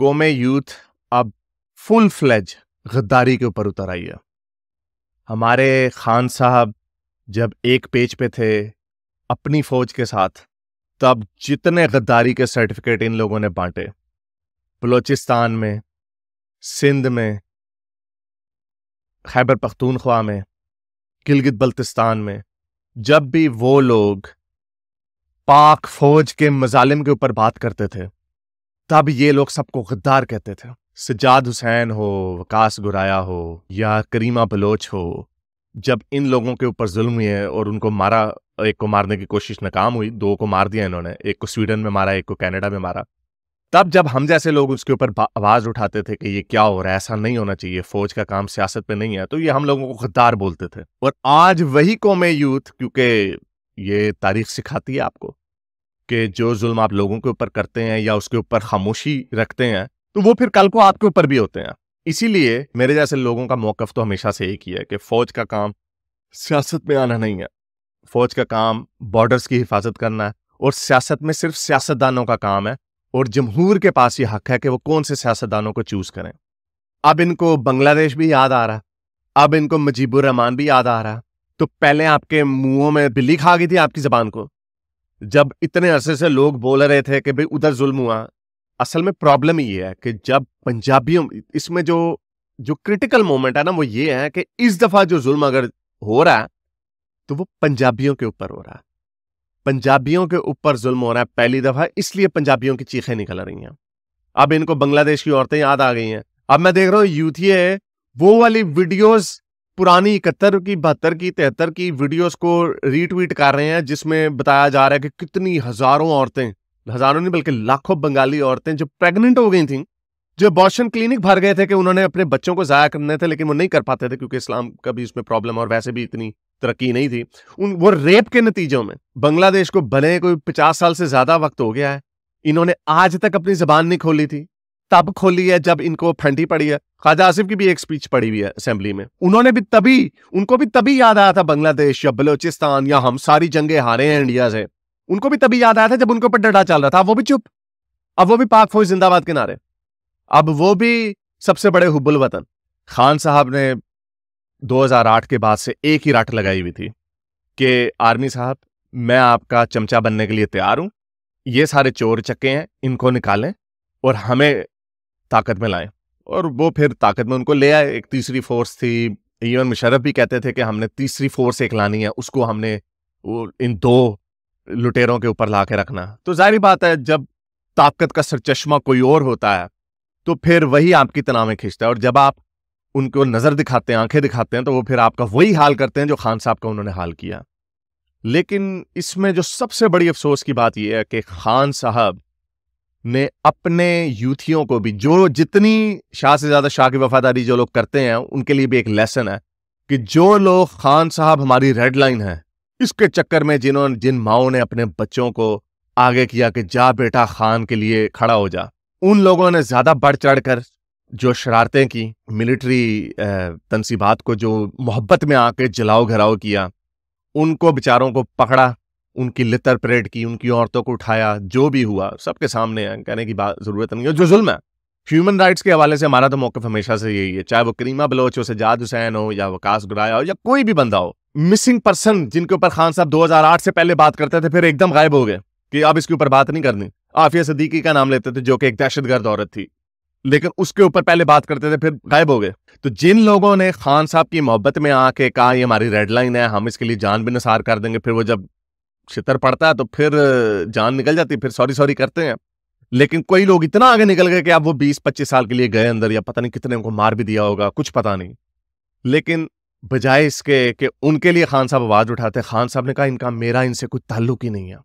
कोमे youth अब full fledged गद्दारी के ऊपर उतर आई है हमारे खान साहब जब एक पेज पे थे अपनी फौज के साथ तब जितने गद्दारी के सर्टिफिकेट इन लोगों ने बांटे बलोचिस्तान में सिंध में खैबर पख्तूनख्वा में गिलगित बल्तिस्तान में जब भी वो लोग पाक फौज के मजालिम के ऊपर बात करते थे तब ये लोग सबको गद्दार कहते थे सजाद हुसैन हो वकास गुराया हो या करीमा बलोच हो जब इन लोगों के ऊपर जुल्म हुए और उनको मारा एक को मारने की कोशिश नाकाम हुई दो को मार दिया इन्होंने एक को स्वीडन में मारा एक को कनाडा में मारा तब जब हम जैसे लोग उसके ऊपर आवाज़ उठाते थे कि ये क्या हो रहा है ऐसा नहीं होना चाहिए फौज का काम सियासत पे नहीं है तो ये हम लोगों को गद्दार बोलते थे और आज वही कौमे यूथ क्योंकि ये तारीख सिखाती है आपको कि जो जुल्म आप लोगों के ऊपर करते हैं या उसके ऊपर खामोशी रखते हैं तो वो फिर कल को आपके ऊपर भी होते हैं इसीलिए मेरे जैसे लोगों का मौकफ तो हमेशा से एक ही है कि फौज का काम सियासत में आना नहीं है फौज का काम बॉर्डर्स की हिफाजत करना है और सियासत में सिर्फ सियासतदानों का काम है और जमहूर के पास ये हक है कि वो कौन से सियासतदानों को चूज करें अब इनको बांग्लादेश भी याद आ रहा अब इनको मजीबुर रहमान भी याद आ रहा तो पहले आपके मुंहों में बिल्ली खा गई थी आपकी जबान को जब इतने अरसे से लोग बोल रहे थे कि भाई उधर जुल्म हुआ असल में प्रॉब्लम ये है कि जब पंजाबियों इसमें जो जो क्रिटिकल मोमेंट है ना वो ये है कि इस दफा जो जुल्म अगर हो रहा है तो वो पंजाबियों के ऊपर हो रहा है पंजाबियों के ऊपर जुल्म हो रहा है पहली दफा इसलिए पंजाबियों की चीखें निकल रही हैं अब इनको बांग्लादेश की औरतें याद आ गई हैं अब मैं देख रहा हूं यूथिए वो वाली वीडियोस पुरानी इकहत्तर की बहत्तर की तिहत्तर की वीडियोस को रीट्वीट कर रहे हैं जिसमें बताया जा रहा है कि कितनी हजारों औरतें हजारों नहीं बल्कि लाखों बंगाली औरतें जो प्रेग्नेंट हो गई थी जो बॉशन क्लिनिक भर गए थे कि उन्होंने अपने बच्चों को ज़ाया करने थे लेकिन वो नहीं कर पाते थे क्योंकि इस्लाम का भी इसमें प्रॉब्लम और वैसे भी इतनी तरक्की नहीं थी उन वो रेप के नतीजों में बांग्लादेश को भले कोई पचास साल से ज़्यादा वक्त हो गया है इन्होंने आज तक अपनी जबान नहीं खोली थी तब खोली है जब इनको ठंडी पड़ी है ख्वाजा आसिफ की भी एक स्पीच पड़ी हुई है असेंबली में उन्होंने भी तभी उनको भी तभी याद आया था बांग्लादेश या बलोचिस्तान या हम सारी जंगे हारे हैं इंडिया से उनको भी तभी याद आया था जब उनके ऊपर डटा चल रहा था वो भी चुप अब वो भी पाक फौज जिंदाबाद के नारे अब वो भी सबसे बड़े हुबुल वतन खान साहब ने 2008 के बाद से एक ही राट लगाई हुई थी कि आर्मी साहब मैं आपका चमचा बनने के लिए तैयार हूं ये सारे चोर चक्के हैं इनको निकालें और हमें ताकत में लाएं और वो फिर ताकत में उनको ले आए एक तीसरी फोर्स थी इवन मुशरफ भी कहते थे कि हमने तीसरी फोर्स एक लानी है उसको हमने वो इन दो लुटेरों के ऊपर ला के रखना तो जाहिर बात है जब ताकत का सरचश्मा कोई और होता है तो फिर वही आपकी तनाव में खींचता है और जब आप उनको नज़र दिखाते हैं आंखें दिखाते हैं तो वो फिर आपका वही हाल करते हैं जो खान साहब का उन्होंने हाल किया लेकिन इसमें जो सबसे बड़ी अफसोस की बात यह है कि खान साहब ने अपने यूथियों को भी जो जितनी शाह से ज़्यादा शाह की वफादारी जो लोग करते हैं उनके लिए भी एक लेसन है कि जो लोग खान साहब हमारी रेड लाइन है इसके चक्कर में जिन्होंने जिन माओ ने अपने बच्चों को आगे किया कि जा बेटा खान के लिए खड़ा हो जा उन लोगों ने ज़्यादा बढ़ चढ़ कर जो शरारतें की मिलिट्री तनसीबात को जो मोहब्बत में आके जलाओ घराव किया उनको बेचारों को पकड़ा उनकी लितर परेड की उनकी औरतों को उठाया जो भी हुआ सबके सामने कहने की बात ज़रूरत नहीं है जो जुल्म है ह्यूमन राइट्स के हवाले से हमारा तो मौकफ हमेशा से यही है चाहे वो करीमा बलोच हो सजाद हुसैन हो या वकास गुराया हो या कोई भी बंदा हो मिसिंग पर्सन जिनके ऊपर खान साहब 2008 से पहले बात करते थे फिर एकदम गायब हो गए कि अब इसके ऊपर बात नहीं करनी आफिया सदीकी का नाम लेते थे जो कि एक दहशतगर्द औरत थी लेकिन उसके ऊपर पहले बात करते थे फिर गायब हो गए तो जिन लोगों ने खान साहब की मोहब्बत में आके कहा ये हमारी रेड लाइन है हम इसके लिए जान भी निसार कर देंगे फिर वो जब छितर पड़ता है तो फिर जान निकल जाती है फिर सॉरी सॉरी करते हैं लेकिन कई लोग इतना आगे निकल गए कि आप वो बीस पच्चीस साल के लिए गए अंदर या पता नहीं कितने उनको मार भी दिया होगा कुछ पता नहीं लेकिन बजाय इसके कि उनके लिए खान साहब आवाज उठाते खान साहब ने कहा इनका मेरा इनसे कोई ताल्लुक ही नहीं है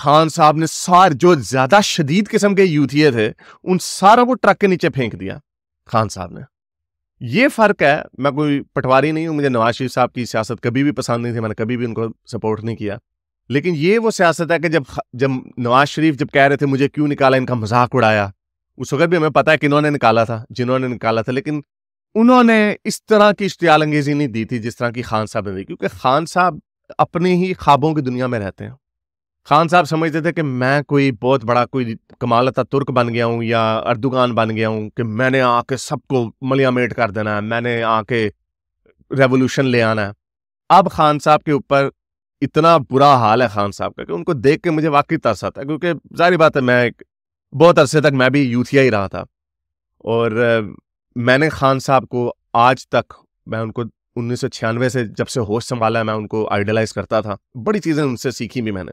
खान साहब ने सार जो ज्यादा शदीद किस्म के यूथिये थे उन सारों को ट्रक के नीचे फेंक दिया खान साहब ने ये फर्क है मैं कोई पटवारी नहीं हूं मुझे नवाज शरीफ साहब की सियासत कभी भी पसंद नहीं थी मैंने कभी भी उनको सपोर्ट नहीं किया लेकिन ये वो सियासत है कि जब जब नवाज शरीफ जब कह रहे थे मुझे क्यों निकाला इनका मजाक उड़ाया उस वक्त भी हमें पता है कि इन्होंने निकाला था जिन्होंने निकाला था लेकिन उन्होंने इस तरह की इश्तियाल अंगेजी नहीं दी थी जिस तरह की खान साहब ने दी क्योंकि खान साहब अपने ही ख्वाबों की दुनिया में रहते हैं खान साहब समझते थे कि मैं कोई बहुत बड़ा कोई कमालता तुर्क बन गया हूँ या अर्दुगान बन गया हूँ कि मैंने आके सबको मलियामेट कर देना है मैंने आके रेवोल्यूशन ले आना है अब खान साहब के ऊपर इतना बुरा हाल है खान साहब का कि उनको देख के मुझे वाकई तरस आता है क्योंकि जारी बात है मैं बहुत अरसे तक मैं भी यूथिया ही रहा था और मैंने खान साहब को आज तक मैं उनको उन्नीस से जब से होश संभाला मैं उनको आइडलाइज करता था बड़ी चीज़ें उनसे सीखी भी मैंने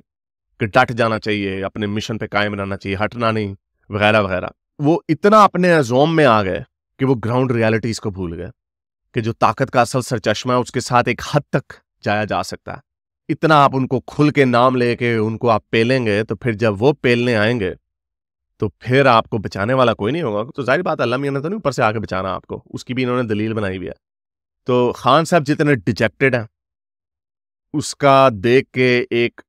कि डट जाना चाहिए अपने मिशन पे कायम रहना चाहिए हटना नहीं वगैरह वगैरह वो इतना अपने अजोम में आ गए कि वो ग्राउंड रियलिटीज़ को भूल गए कि जो ताकत का असल सरचश्मा है उसके साथ एक हद तक जाया जा सकता है इतना आप उनको खुल के नाम लेके उनको आप पेलेंगे तो फिर जब वो पेलने आएंगे तो फिर आपको बचाने वाला कोई नहीं होगा तो जाहिर बात अल्लाह मियाँ तो नहीं ऊपर से आके बचाना आपको उसकी भी इन्होंने दलील बनाई हुई है तो खान साहब जितने डिजेक्टेड हैं उसका देख के एक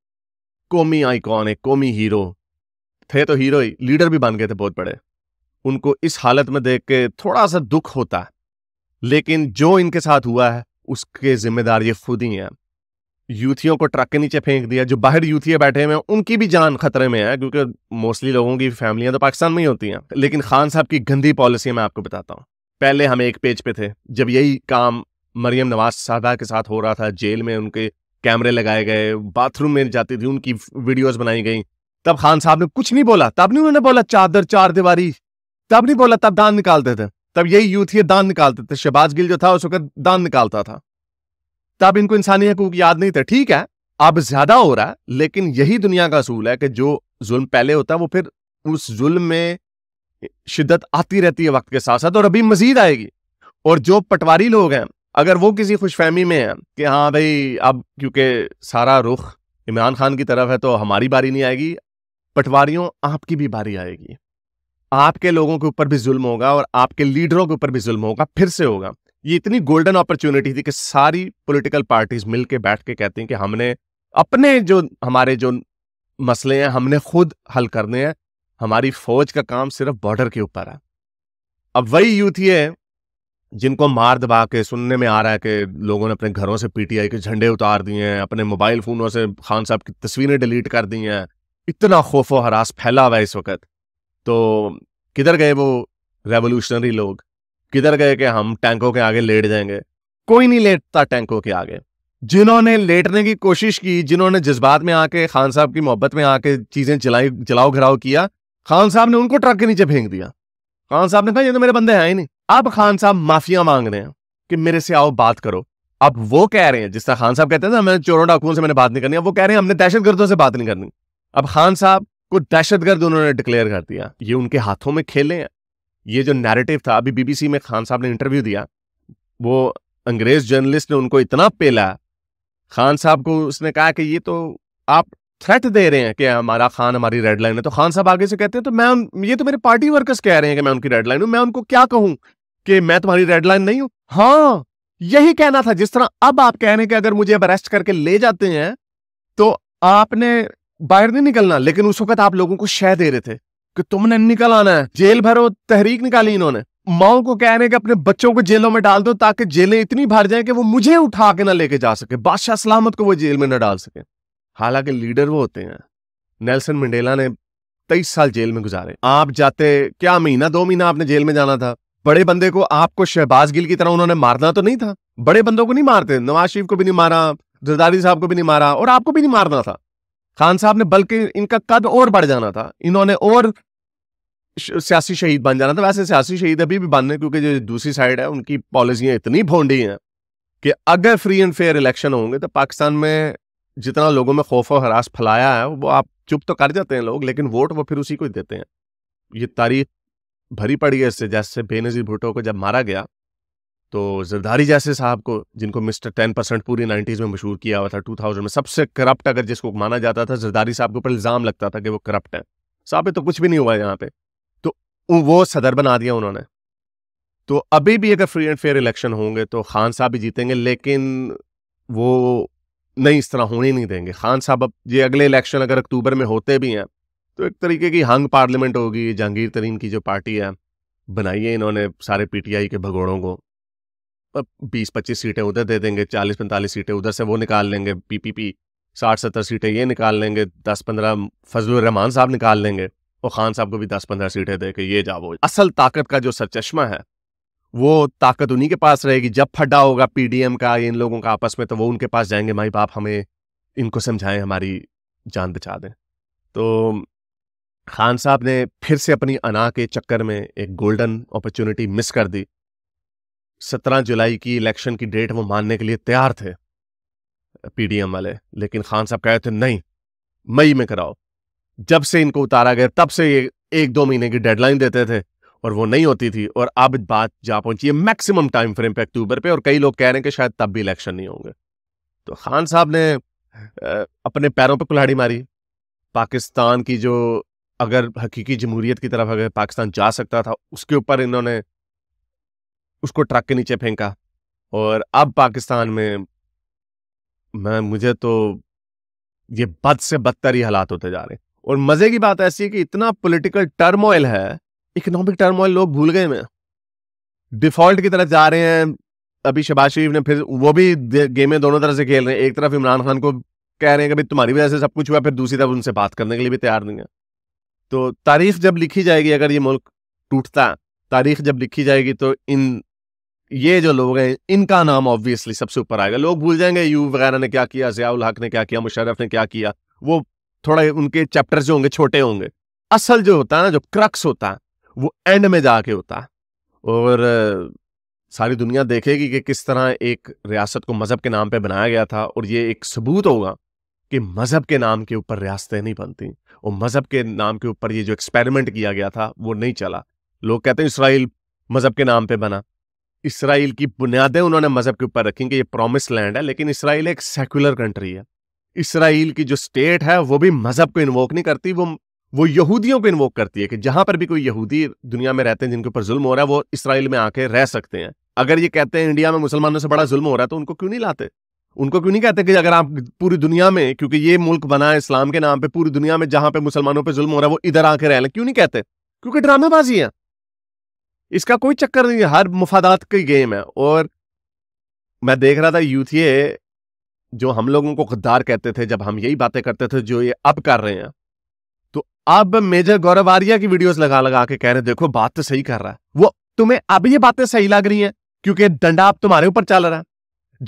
कौमी आइकॉन एक कौमी हीरो थे तो हीरो ही लीडर भी बन गए थे बहुत बड़े उनको इस हालत में देख के थोड़ा सा दुख होता है लेकिन जो इनके साथ हुआ है उसके जिम्मेदार ये खुद ही हैं यूथियों को ट्रक के नीचे फेंक दिया जो बाहर यूथिये बैठे हुए हैं उनकी भी जान खतरे में है क्योंकि मोस्टली लोगों की फैमिलियां तो पाकिस्तान में ही होती हैं लेकिन खान साहब की गंदी पॉलिसी मैं आपको बताता हूँ पहले हम एक पेज पे थे जब यही काम मरियम नवाज सादा के साथ हो रहा था जेल में उनके कैमरे लगाए गए बाथरूम में जाती थी उनकी वीडियोज बनाई गई तब खान साहब ने कुछ नहीं बोला तब नहीं उन्होंने बोला चादर चार दीवारी तब नहीं बोला तब दान निकालते थे तब यही यूथिये दान निकालते थे शहबाज गिल जो था उस वक्त दान निकालता था तब इनको इंसानी हकूक याद नहीं थे ठीक है अब ज्यादा हो रहा है लेकिन यही दुनिया का असूल है कि जो जुल्म पहले होता है वो फिर उस जुल्म में शिद्दत आती रहती है वक्त के साथ साथ और अभी मजीद आएगी और जो पटवारी लोग हैं अगर वो किसी खुशफहमी में है कि हाँ भाई अब क्योंकि सारा रुख इमरान खान की तरफ है तो हमारी बारी नहीं आएगी पटवारियों आपकी भी बारी आएगी आपके लोगों के ऊपर भी जुल्म होगा और आपके लीडरों के ऊपर भी जुल्म होगा फिर से होगा ये इतनी गोल्डन अपॉर्चुनिटी थी कि सारी पॉलिटिकल पार्टीज मिल के बैठ के कहती हैं कि हमने अपने जो हमारे जो मसले हैं हमने खुद हल करने हैं हमारी फौज का काम सिर्फ बॉर्डर के ऊपर है अब वही यूथ ये जिनको मार दबा के सुनने में आ रहा है कि लोगों ने अपने घरों से पीटीआई के झंडे उतार दिए हैं अपने मोबाइल फोनों से खान साहब की तस्वीरें डिलीट कर दी हैं इतना खौफ हरास फैला हुआ है इस वक्त तो किधर गए वो रेवोल्यूशनरी लोग किधर गए कि हम टैंकों के आगे लेट जाएंगे कोई नहीं लेटता टैंकों के आगे जिन्होंने लेटने की कोशिश की जिन्होंने जज्बात में आके खान साहब की मोहब्बत में आके चीजें जलाई जलाओ घराव किया खान साहब ने उनको ट्रक के नीचे फेंक दिया खान साहब ने कहा ये तो मेरे बंदे हैं ही नहीं अब खान साहब माफिया मांग रहे हैं कि मेरे से आओ बात करो अब वो कह रहे हैं जिस तरह खान साहब कहते ना मैंने चोरों डाकुओं से मैंने बात नहीं करनी अब वो कह रहे हैं हमने दहशत से बात नहीं करनी अब खान साहब को दहशतगर्द उन्होंने डिक्लेयर कर दिया ये उनके हाथों में खेले हैं ये जो नैरेटिव था अभी बीबीसी में खान साहब ने इंटरव्यू दिया वो अंग्रेज जर्नलिस्ट ने उनको इतना पेला खान साहब को उसने कहा कि ये तो आप थ्रेट दे रहे हैं कि हमारा खान हमारी रेड लाइन है तो खान साहब आगे से कहते हैं तो मैं ये तो मेरे पार्टी वर्कर्स कह रहे हैं कि मैं उनकी रेड लाइन हूं मैं उनको क्या कहूं कि मैं तुम्हारी रेड लाइन नहीं हूं हाँ यही कहना था जिस तरह अब आप कह रहे हैं कि अगर मुझे अब अरेस्ट करके ले जाते हैं तो आपने बाहर नहीं निकलना लेकिन उस वक्त आप लोगों को शह दे रहे थे कि तुमने निकल आना है जेल भरो तहरीक निकाली इन्होंने माओ को कह रहे हैं कि अपने बच्चों को जेलों में डाल दो ताकि जेलें इतनी भर जाएं कि वो मुझे उठा के ना लेके जा सके बादशाह सलामत को वो जेल में ना डाल सके हालांकि लीडर वो होते हैं नेल्सन मंडेला ने तेईस साल जेल में गुजारे आप जाते क्या महीना दो महीना आपने जेल में जाना था बड़े बंदे को आपको शहबाज गिल की तरह उन्होंने मारना तो नहीं था बड़े बंदों को नहीं मारते नवाज शरीफ को भी नहीं मारा जरदारी साहब को भी नहीं मारा और आपको भी नहीं मारना था खान साहब ने बल्कि इनका कद और बढ़ जाना था इन्होंने और सियासी शहीद बन जाना था तो वैसे सियासी शहीद अभी भी बन क्योंकि जो दूसरी साइड है उनकी पॉलिसियाँ इतनी भोंडी हैं कि अगर फ्री एंड फेयर इलेक्शन होंगे तो पाकिस्तान में जितना लोगों में खौफ और हरास फैलाया है वो आप चुप तो कर जाते हैं लोग लेकिन वोट वो फिर उसी को ही देते हैं ये तारीख भरी पड़ी है इससे जैसे बेनज़ीर भुटो को जब मारा गया तो जरदारी जैसे साहब को जिनको मिस्टर टेन परसेंट पूरी नाइन्टीज़ में मशहूर किया हुआ था टू थाउजेंड में सबसे करप्ट अगर जिसको माना जाता था जरदारी साहब के ऊपर इल्ज़ाम लगता था कि वो करप्ट है साहब तो कुछ भी नहीं हुआ यहाँ पे वो सदर बना दिया उन्होंने तो अभी भी अगर फ्री एंड फेयर इलेक्शन होंगे तो खान साहब ही जीतेंगे लेकिन वो नहीं इस तरह होने नहीं देंगे खान साहब अब ये अगले इलेक्शन अगर अक्टूबर में होते भी हैं तो एक तरीके की हंग पार्लियामेंट होगी जहांगीर तरीन की जो पार्टी है बनाई है इन्होंने सारे पीटीआई के भगोड़ों को अब बीस पच्चीस सीटें उधर दे देंगे चालीस पैंतालीस सीटें उधर से वो निकाल लेंगे पीपीपी साठ सत्तर सीटें ये निकाल लेंगे दस पंद्रह फजल रहमान साहब निकाल लेंगे और खान साहब को भी दस पंद्रह सीटें दे के ये जाओ असल ताकत का जो सरचश्मा है वो ताकत उन्हीं के पास रहेगी जब फड्डा होगा पीडीएम का इन लोगों का आपस में तो वो उनके पास जाएंगे माई बाप हमें इनको समझाएं हमारी जान बचा दें तो खान साहब ने फिर से अपनी अना के चक्कर में एक गोल्डन अपॉर्चुनिटी मिस कर दी सत्रह जुलाई की इलेक्शन की डेट वो मानने के लिए तैयार थे पीडीएम वाले लेकिन खान साहब कह रहे थे नहीं मई में कराओ जब से इनको उतारा गया तब से ये एक दो महीने की डेडलाइन देते थे और वो नहीं होती थी और अब बात जा पहुंची है मैक्सिमम टाइम फ्रेम पे अक्टूबर पे और कई लोग कह रहे हैं कि शायद तब भी इलेक्शन नहीं होंगे तो खान साहब ने अपने पैरों पर पे कुल्हाड़ी मारी पाकिस्तान की जो अगर हकीकी जमहूरियत की तरफ अगर पाकिस्तान जा सकता था उसके ऊपर इन्होंने उसको ट्रक के नीचे फेंका और अब पाकिस्तान में मैं मुझे तो ये बद से बदतर ही हालात होते जा रहे हैं और मजे की बात ऐसी है कि इतना पॉलिटिकल टर्मोइल है इकोनॉमिक टर्मोइल लोग भूल गए में डिफॉल्ट की तरफ जा रहे हैं अभी शबाज शरीफ ने फिर वो भी गेमें दोनों तरह से खेल रहे हैं एक तरफ इमरान खान को कह रहे हैं कि तुम्हारी वजह से सब कुछ हुआ फिर दूसरी तरफ उनसे बात करने के लिए भी तैयार नहीं है तो तारीख जब लिखी जाएगी अगर ये मुल्क टूटता तारीख जब लिखी जाएगी तो इन ये जो लोग हैं इनका नाम ऑब्वियसली सबसे ऊपर आएगा लोग भूल जाएंगे यू वगैरह ने क्या किया जयाउल हक ने क्या किया मुशरफ ने क्या किया वो थोड़े उनके चैप्टर जो होंगे छोटे होंगे असल जो होता है ना जो क्रक्स होता है वो एंड में जाके होता है और सारी दुनिया देखेगी कि किस तरह एक रियासत को मज़हब के नाम पे बनाया गया था और ये एक सबूत होगा कि मज़हब के नाम के ऊपर रियासतें नहीं बनती और मज़हब के नाम के ऊपर ये जो एक्सपेरिमेंट किया गया था वो नहीं चला लोग कहते हैं इसराइल मज़हब के नाम पे बना इसराइल की बुनियादें उन्होंने मज़हब के ऊपर रखी कि ये प्रॉमिस लैंड है लेकिन इसराइल एक सेक्युलर कंट्री है इसराइल की जो स्टेट है वो भी मजहब को इन्वोक नहीं करती वो वो यहूदियों को इन्वोक करती है कि जहां पर भी कोई यहूदी दुनिया में रहते हैं जिनके ऊपर जुल्म हो रहा है वो इसराइल में आके रह सकते हैं अगर ये कहते हैं इंडिया में मुसलमानों से बड़ा जुल्म हो रहा है तो उनको क्यों नहीं लाते उनको क्यों नहीं कहते कि अगर आप पूरी दुनिया में क्योंकि ये मुल्क बना है इस्लाम के नाम पे पूरी दुनिया में जहां पे मुसलमानों पे जुल्म हो रहा है वो इधर आके रह लें क्यों नहीं कहते क्योंकि ड्रामेबाजी है इसका कोई चक्कर नहीं है हर मुफादात की गेम है और मैं देख रहा था यूथीए जो हम लोगों को गद्दार कहते थे जब हम यही बातें करते थे जो ये अब कर रहे हैं तो अब मेजर गौरव आर्या की वीडियोस लगा लगा के कह रहे देखो बात तो सही कर रहा है वो तुम्हें अब ये बातें सही लग रही हैं क्योंकि डंडा अब तुम्हारे ऊपर चल रहा है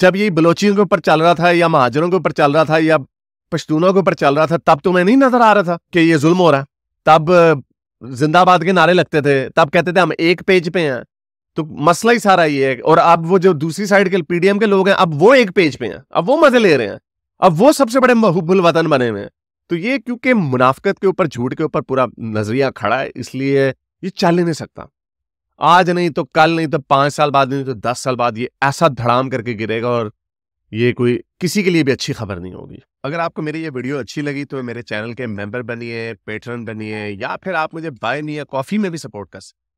जब ये बलोचियों के ऊपर चल रहा था या महाजरों के ऊपर चल रहा था या पश्तूनों के ऊपर चल रहा था तब तुम्हें नहीं नजर आ रहा था कि ये जुल्म हो रहा है तब जिंदाबाद के नारे लगते थे तब कहते थे हम एक पेज पे हैं तो मसला ही सारा ये है और अब वो जो दूसरी साइड के पीडीएम के लोग हैं अब वो एक पेज पे हैं अब वो मजे ले रहे हैं अब वो सबसे बड़े महबुल वतन बने हुए हैं तो ये क्योंकि मुनाफ्त के ऊपर झूठ के ऊपर पूरा नजरिया खड़ा है इसलिए ये चल ही नहीं सकता आज नहीं तो कल नहीं तो पांच साल बाद नहीं तो दस साल बाद ये ऐसा धड़ाम करके गिरेगा और ये कोई किसी के लिए भी अच्छी खबर नहीं होगी अगर आपको मेरी ये वीडियो अच्छी लगी तो मेरे चैनल के मेंबर बनिए पेटर्न बनिए या फिर आप मुझे बाय नहीं कॉफी में भी सपोर्ट कर सकते